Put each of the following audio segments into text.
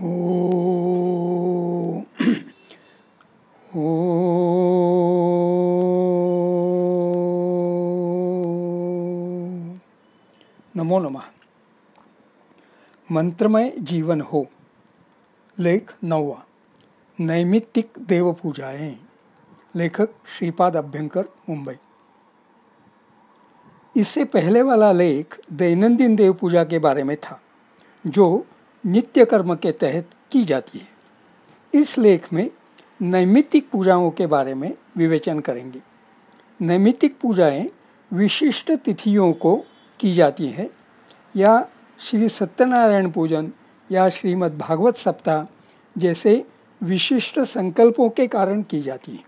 नमो नमः मंत्रमय जीवन हो लेख नौवा नैमित्तिक देव पूजाएं लेखक श्रीपाद अभ्यंकर मुंबई इससे पहले वाला लेख दैनंदिन देव पूजा के बारे में था जो नित्य कर्म के तहत की जाती है इस लेख में नैमित्तिक पूजाओं के बारे में विवेचन करेंगे नैमित्तिक पूजाएं विशिष्ट तिथियों को की जाती हैं या श्री सत्यनारायण पूजन या श्रीमद् भागवत सप्ताह जैसे विशिष्ट संकल्पों के कारण की जाती है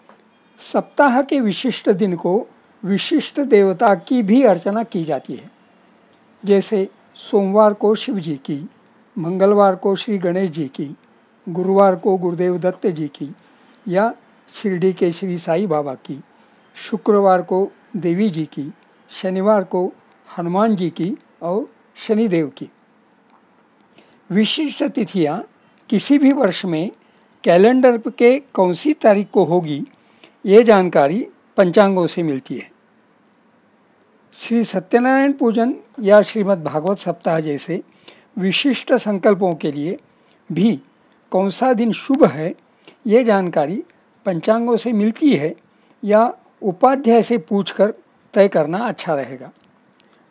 सप्ताह के विशिष्ट दिन को विशिष्ट देवता की भी अर्चना की जाती है जैसे सोमवार को शिव जी की मंगलवार को श्री गणेश जी की गुरुवार को गुरुदेव दत्त जी की या शिरडी के श्री साई बाबा की शुक्रवार को देवी जी की शनिवार को हनुमान जी की और शनिदेव की विशिष्ट तिथियाँ किसी भी वर्ष में कैलेंडर के कौन सी तारीख को होगी ये जानकारी पंचांगों से मिलती है श्री सत्यनारायण पूजन या श्रीमद् भागवत सप्ताह जैसे विशिष्ट संकल्पों के लिए भी कौन सा दिन शुभ है ये जानकारी पंचांगों से मिलती है या उपाध्याय से पूछकर तय करना अच्छा रहेगा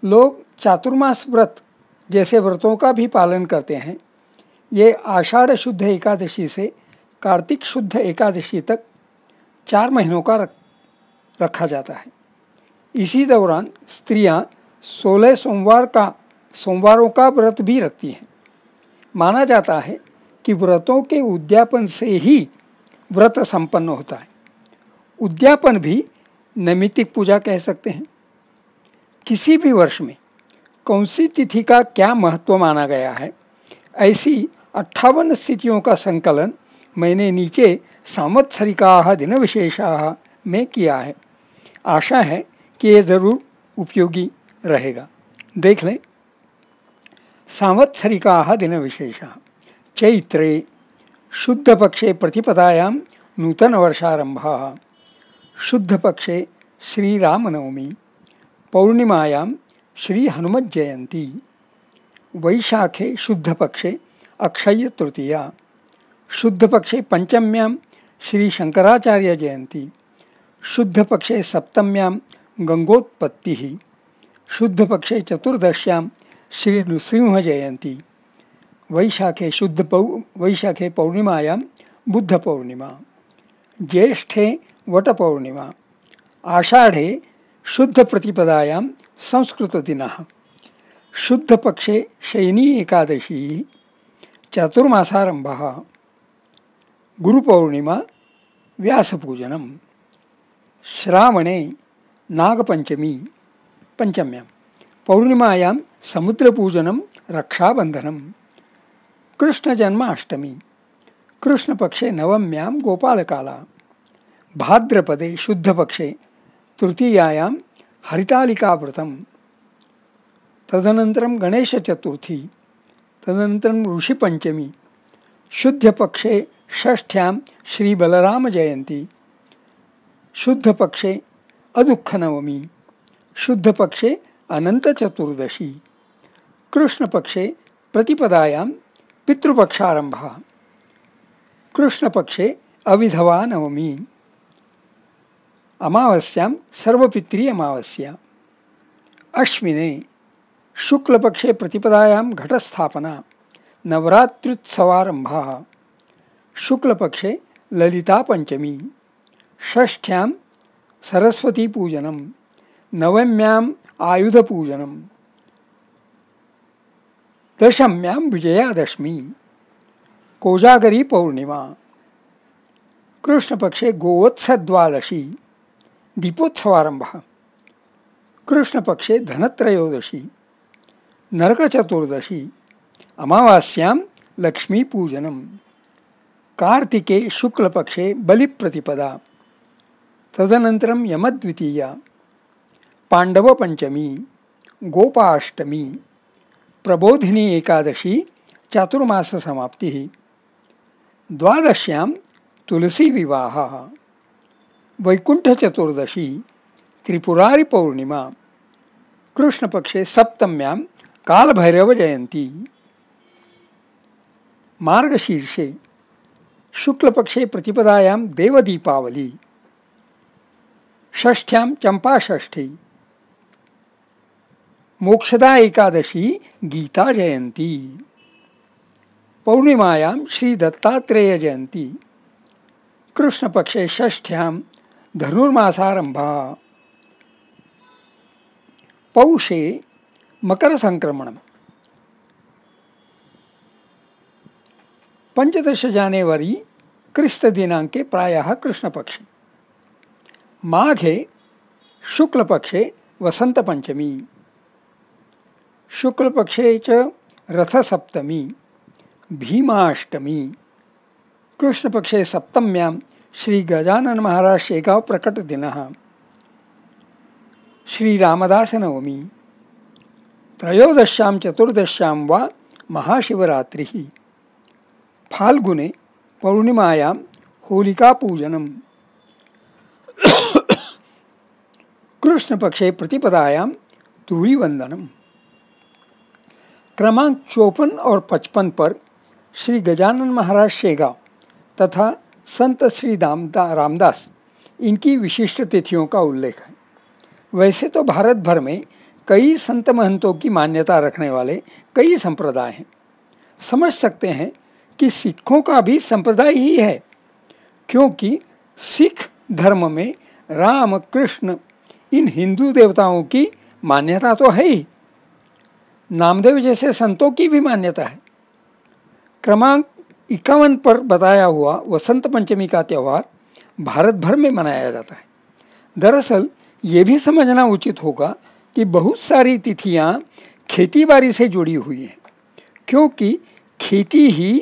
लोग चातुर्मास व्रत जैसे व्रतों का भी पालन करते हैं ये आषाढ़ शुद्ध एकादशी से कार्तिक शुद्ध एकादशी तक चार महीनों का रखा जाता है इसी दौरान स्त्रियां सोलह सोमवार का सोमवारों का व्रत भी रखती हैं माना जाता है कि व्रतों के उद्यापन से ही व्रत संपन्न होता है उद्यापन भी नैमितिक पूजा कह सकते हैं किसी भी वर्ष में कौन सी तिथि का क्या महत्व माना गया है ऐसी अट्ठावन स्थितियों का संकलन मैंने नीचे सामत्सरिका दिन विशेषाह में किया है आशा है कि ये ज़रूर उपयोगी रहेगा देख लें दिन विशेषा चैत्रे शुद्धपक्षे प्रतिपदायां नूतनवर्षारम्भः शुद्धपक्षे श्रीरामनवमी पौर्णिमायां श्रीहनुमज्जयन्ती वैशाखे शुद्धपक्षे तृतीया शुद्धपक्षे शंकराचार्य जयंती शुद्धपक्षे सप्तम्यां गङ्गोत्पत्तिः शुद्धपक्षे चतुर्दश्यां श्रीनृसिंहजयन्ती वैशाखे शुद्धपौ वैशाखे पौर्णिमायां बुद्धपौर्णिमा ज्येष्ठे वटपौर्णिमा आषाढ़े शुद्धप्रतिपदायां संस्कृतदिनः शुद्धपक्षे शयनी एकादशी चतुर्मासारम्भः गुरुपौर्णिमा व्यासपूजनम् श्रावणे नागपञ्चमी पञ्चम्यां पौर्णिमायां समुद्रपूजनं रक्षाबन्धनं कृष्णजन्माष्टमी कृष्णपक्षे नवम्यां गोपालकाला भाद्रपदे शुद्धपक्षे तृतीयायां हरितालिकाव्रतं तदनन्तरं गणेशचतुर्थी तदनन्तरं ऋषिपञ्चमी शुद्धपक्षे षष्ठ्यां श्रीबलरामजयन्ती शुद्धपक्षे अदुःखनवमी शुद्धपक्षे अनन्तचतुर्दशी कृष्णपक्षे प्रतिपदायां कृष्ण कृष्णपक्षे अविधवा नवमी अमावस्यां सर्वपित्री अमावस्या अश्विने शुक्लपक्षे प्रतिपदायां घटस्थापना नवरात्र्युत्सवारम्भः शुक्लपक्षे ललितापञ्चमी षष्ठ्यां सरस्वतीपूजनं नवम्याम् आयुधपूजनं दशम्यां विजयादशमी कोजागरी पौर्णिमा कृष्णपक्षे गोवत्सद्वादशी दीपोत्सवारम्भः कृष्णपक्षे धनत्रयोदशी नरकचतुर्दशी अमावास्यां लक्ष्मीपूजनं कार्तिके शुक्लपक्षे बलिप्रतिपदा तदनन्तरं यमद्वितीया पाण्डवपञ्चमी गोपाष्टमी प्रबोधिनी एकादशी चातुर्माससमाप्तिः द्वादश्यां तुलसीविवाहः वैकुण्ठचतुर्दशी त्रिपुरारिपौर्णिमा कृष्णपक्षे सप्तम्यां कालभैरवजयन्ती मार्गशीर्षे शुक्लपक्षे प्रतिपदायां देवदीपावली षष्ठ्याम चंपाषष्ठी मोक्षदा एकादशी गीता जयंती पौर्णिमायां श्री दत्तात्रेय जयंती कृष्णपक्षे षष्ठ्यां धनुर्मासारंभा पौषे मकर संक्रमण पंचदश जानेवरी क्रिस्त दिनांके प्रायः कृष्णपक्षे माघे शुक्लपक्षे वसन्तपञ्चमी शुक्लपक्षे च रथसप्तमी भीमाष्टमी कृष्णपक्षे सप्तम्यां श्रीगजाननमहाराज शेगाव प्रकटदिनः श्रीरामदासनवमी त्रयोदश्यां चतुर्दश्यां वा महाशिवरात्रिः फाल्गुने पौर्णिमायां होलिकापूजनम् कृष्णपक्षे प्रतिपदायां धूलिवंदनम क्रमांक चौपन और पचपन पर श्री गजानन महाराज शेगा तथा संत श्री दामदा रामदास इनकी विशिष्ट तिथियों का उल्लेख है वैसे तो भारत भर में कई संत महंतों की मान्यता रखने वाले कई संप्रदाय हैं समझ सकते हैं कि सिखों का भी संप्रदाय ही है क्योंकि सिख धर्म में राम कृष्ण इन हिंदू देवताओं की मान्यता तो है ही नामदेव जैसे संतों की भी मान्यता है क्रमांक इक्यावन पर बताया हुआ वसंत पंचमी का त्यौहार भारत भर में मनाया जाता है दरअसल ये भी समझना उचित होगा कि बहुत सारी तिथियाँ खेतीबाड़ी से जुड़ी हुई हैं क्योंकि खेती ही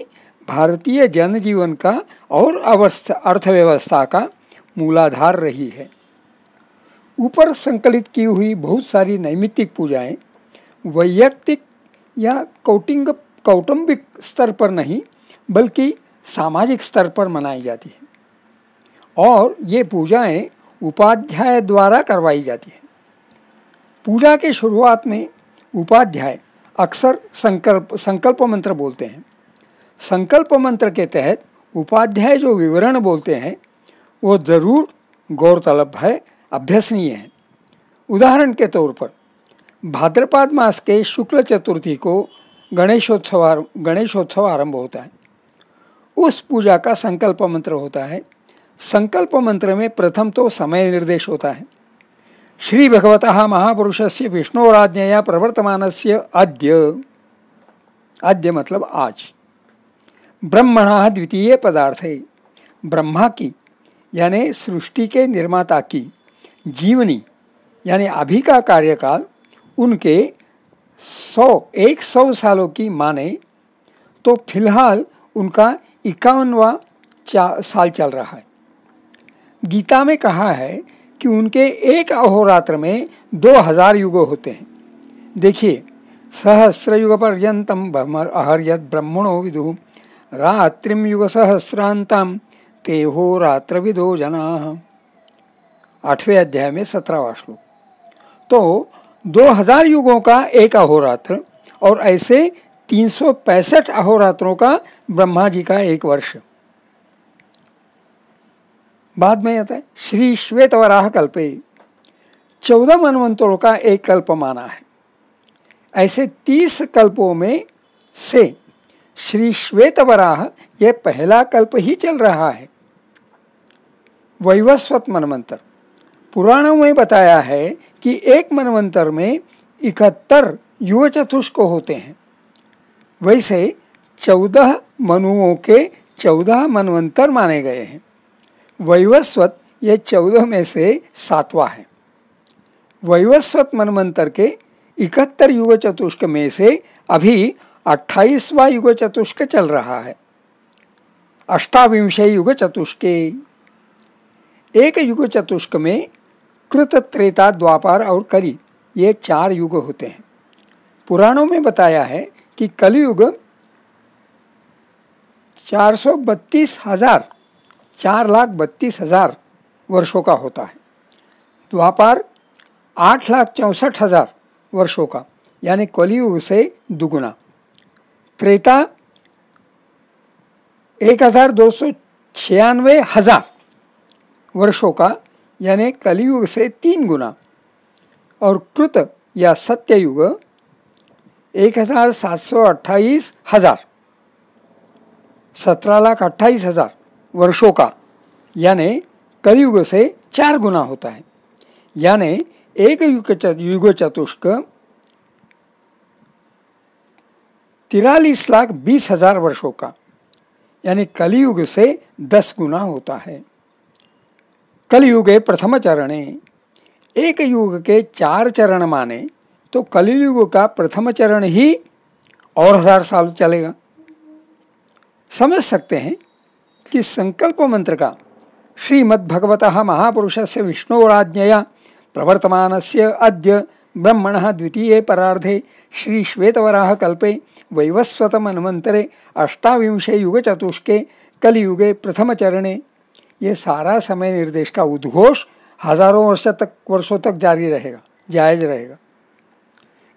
भारतीय जनजीवन का और अवस्था अर्थव्यवस्था का मूलाधार रही है ऊपर संकलित की हुई बहुत सारी नैमित्तिक पूजाएं वैयक्तिक या कौटिंग कौटुंबिक स्तर पर नहीं बल्कि सामाजिक स्तर पर मनाई जाती है और ये पूजाएं उपाध्याय द्वारा करवाई जाती है पूजा के शुरुआत में उपाध्याय अक्सर संकल्प संकल्प मंत्र बोलते हैं संकल्प मंत्र के तहत उपाध्याय जो विवरण बोलते हैं वो ज़रूर गौरतलब है अभ्यसनीय हैं उदाहरण के तौर पर भाद्रपाद मास के शुक्ल चतुर्थी को गणेशोत्सव गणेशोत्सव आरंभ होता है उस पूजा का संकल्प मंत्र होता है संकल्प मंत्र में प्रथम तो समय निर्देश होता है श्री भगवत महापुरुष से विष्णुराज्ञया प्रवर्तमान से अद्य अद्य मतलब आज ब्रह्मण द्वितीय पदार्थ है ब्रह्मा की यानी सृष्टि के निर्माता की जीवनी यानी अभी का कार्यकाल उनके सौ एक सौ सालों की माने तो फिलहाल उनका इक्यावनवा साल चल रहा है गीता में कहा है कि उनके एक अहोरात्र में दो हजार युग होते हैं देखिए सहस्र युग पर्यंतम अहर्यद ब्रह्मणो विदु रात्रिम युग सहस्रांतम तेहोरात्र विदो जना आठवें अध्याय में सत्रहवा श्लोक तो दो हजार युगों का एक अहोरात्र और ऐसे तीन सौ पैंसठ अहोरात्रों का ब्रह्मा जी का एक वर्ष बाद में आता है श्री श्वेत वराह कल्पे चौदह मनवंतरों का एक कल्प माना है ऐसे तीस कल्पों में से श्री श्वेत वराह यह पहला कल्प ही चल रहा है वैवस्वत मनमंत्र पुराणों में बताया है कि एक मनवंतर में इकहत्तर युव चतुष्क होते हैं वैसे चौदह मनुओं के चौदह मनवंतर माने गए हैं वैवस्वत यह चौदह में से सातवां है वैवस्वत मनवंतर के इकहत्तर युग चतुष्क में से अभी अट्ठाईसवा युग चतुष्क चल रहा है अष्टाविंश युग चतुष्के एक युग चतुष्क में कृत त्रेता द्वापार और कली ये चार युग होते हैं पुराणों में बताया है कि कलयुग चार सौ बत्तीस हजार चार लाख बत्तीस हजार वर्षों का होता है द्वापार आठ लाख चौंसठ हजार वर्षों का यानी कलयुग से दुगुना त्रेता एक हजार दो सौ छियानवे हजार वर्षों का यानी कलयुग से तीन गुना और कृत या सत्ययुग एक हजार सात सौ अट्ठाईस हजार सत्रह लाख अट्ठाईस हजार वर्षों का यानि कलयुग से चार गुना होता है यानी एक युग युग चतुष्क तिरालीस लाख बीस हजार वर्षों का यानी कलयुग से दस गुना होता है कलयुगे प्रथम चरणे एक युग के चार चरण माने तो कलयुग का प्रथम चरण ही और हजार साल चलेगा समझ सकते हैं कि संकल्प मंत्र का श्रीमद्भगवत महापुरुष से विष्णुराज्ञया प्रवर्तमान से अद्य ब्रह्मण द्वितीय परार्धे श्री श्वेतवराह कल्पे वैवस्वतमन्वंतरे अष्टाविंशे युगचतुष्के कलियुगे प्रथमचरणे ये सारा समय निर्देश का उद्घोष हजारों वर्ष तक वर्षों तक जारी रहेगा जायज रहेगा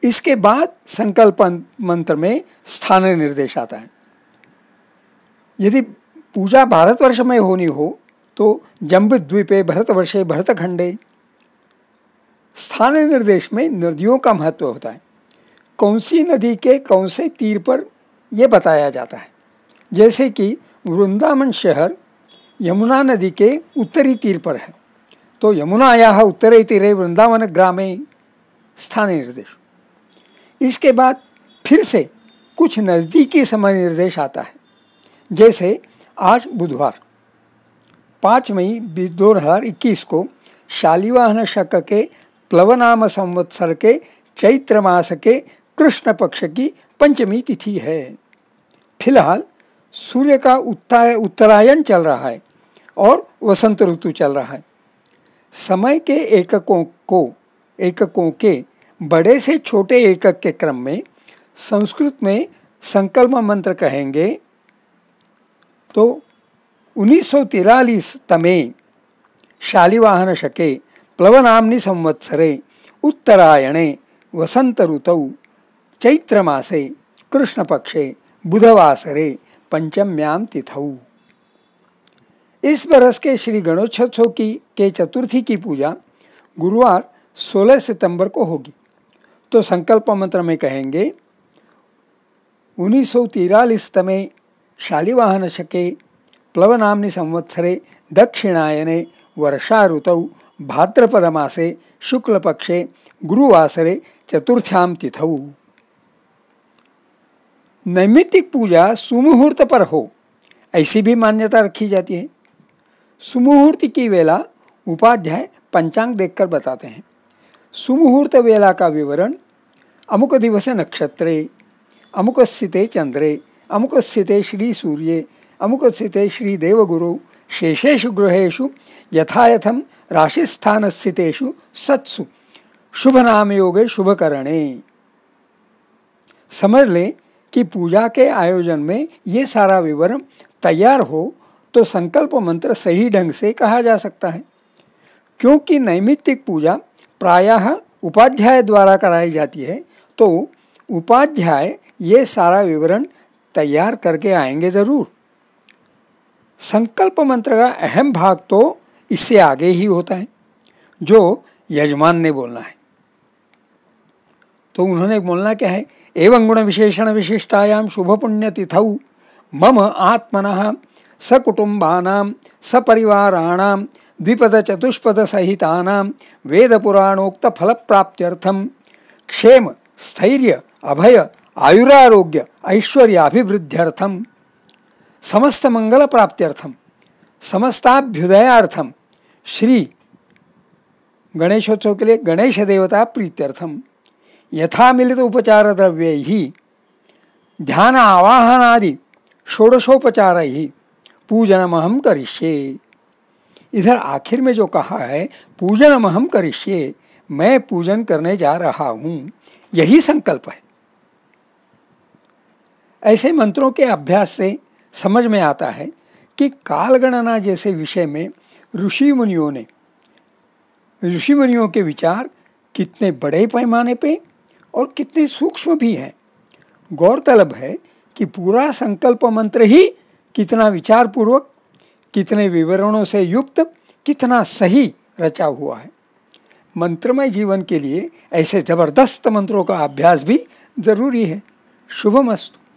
इसके बाद संकल्प अं-, मंत्र में स्थान निर्देश आता है यदि पूजा भारतवर्ष में होनी हो तो जम्ब द्वीपे भरतवर्षे भरतखंडे स्थान निर्देश में नदियों का महत्व होता है कौन सी नदी के कौन से तीर पर यह बताया जाता है जैसे कि वृंदावन शहर यमुना नदी के उत्तरी तीर पर है तो यमुनायाः उत्तरी तीर वृंदावन ग्रामे स्थान निर्देश इसके बाद फिर से कुछ नज़दीकी समय निर्देश आता है जैसे आज बुधवार पाँच मई दो हज़ार इक्कीस को शालिवाहन शक के प्लवनाम संवत्सर के चैत्र मास के कृष्ण पक्ष की पंचमी तिथि है फिलहाल सूर्य का उत्तराय उत्तरायण चल रहा है और वसंत ऋतु चल रहा है समय के एककों को एककों के बड़े से छोटे एकक के क्रम में संस्कृत में संकल्प मंत्र कहेंगे तो उन्नीस तमे शालिवाहन शके प्लवनामनि संवत्सरे उत्तरायणे वसंत ऋतौ चैत्रमासे कृष्णपक्षे बुधवासरे पंचम्यां तिथौ इस बरस के श्री गणोत्सव की के चतुर्थी की पूजा गुरुवार 16 सितंबर को होगी तो संकल्प मंत्र में कहेंगे उन्नीस सौ तिरालीस तमें शालिवाहन शके प्लवनामनी संवत्सरे दक्षिणायने वर्षा ऋतौ मासे शुक्लपक्षे गुरुवासरे चतुर्थ्याम तिथौ नैमित्तिक पूजा सुमुहूर्त पर हो ऐसी भी मान्यता रखी जाती है सुमुहूर्त की वेला उपाध्याय पंचांग देखकर बताते हैं सुमुहूर्त वेला का विवरण अमुक दिवस नक्षत्रे अमुक स्थिते चंद्रे अमुक स्थिते श्री सूर्य अमुक स्थिते श्री देवगुरु शेषेषु गृहेषु यथायथम राशिस्थान स्थितेशु सत्सु शुभ नाम योगे शुभ करणे समझ लें कि पूजा के आयोजन में ये सारा विवरण तैयार हो तो संकल्प मंत्र सही ढंग से कहा जा सकता है क्योंकि नैमित्तिक पूजा प्रायः उपाध्याय द्वारा कराई जाती है तो उपाध्याय ये सारा विवरण तैयार करके आएंगे ज़रूर संकल्प मंत्र का अहम भाग तो इससे आगे ही होता है जो यजमान ने बोलना है तो उन्होंने बोलना क्या है एवं गुण विशेषण विशिष्टायाम शुभ पुण्य तिथौ मम आत्मन सकुटुम्बानां सपरिवाराणां द्विपदचतुष्पदसहितानां वेदपुराणोक्तफलप्राप्त्यर्थं क्षेम स्थैर्य अभय आयुरारोग्य ऐश्वर्याभिवृद्ध्यर्थं समस्तमङ्गलप्राप्त्यर्थं समस्ताभ्युदयार्थं श्री गणेशोत्सव के लिए गणेश देवता प्रीत्यर्थम यथा मिलित उपचार द्रव्य ही ध्यान आवाहन आदि षोडशोपचार ही पूजनमहम करिष्ये इधर आखिर में जो कहा है अहम करिष्ये मैं पूजन करने जा रहा हूँ यही संकल्प है ऐसे मंत्रों के अभ्यास से समझ में आता है कि कालगणना जैसे विषय में ऋषि मुनियों ने ऋषि मुनियों के विचार कितने बड़े पैमाने पे और कितने सूक्ष्म भी हैं गौरतलब है कि पूरा संकल्प मंत्र ही कितना विचारपूर्वक कितने विवरणों से युक्त कितना सही रचा हुआ है मंत्रमय जीवन के लिए ऐसे ज़बरदस्त मंत्रों का अभ्यास भी ज़रूरी है शुभमस्तु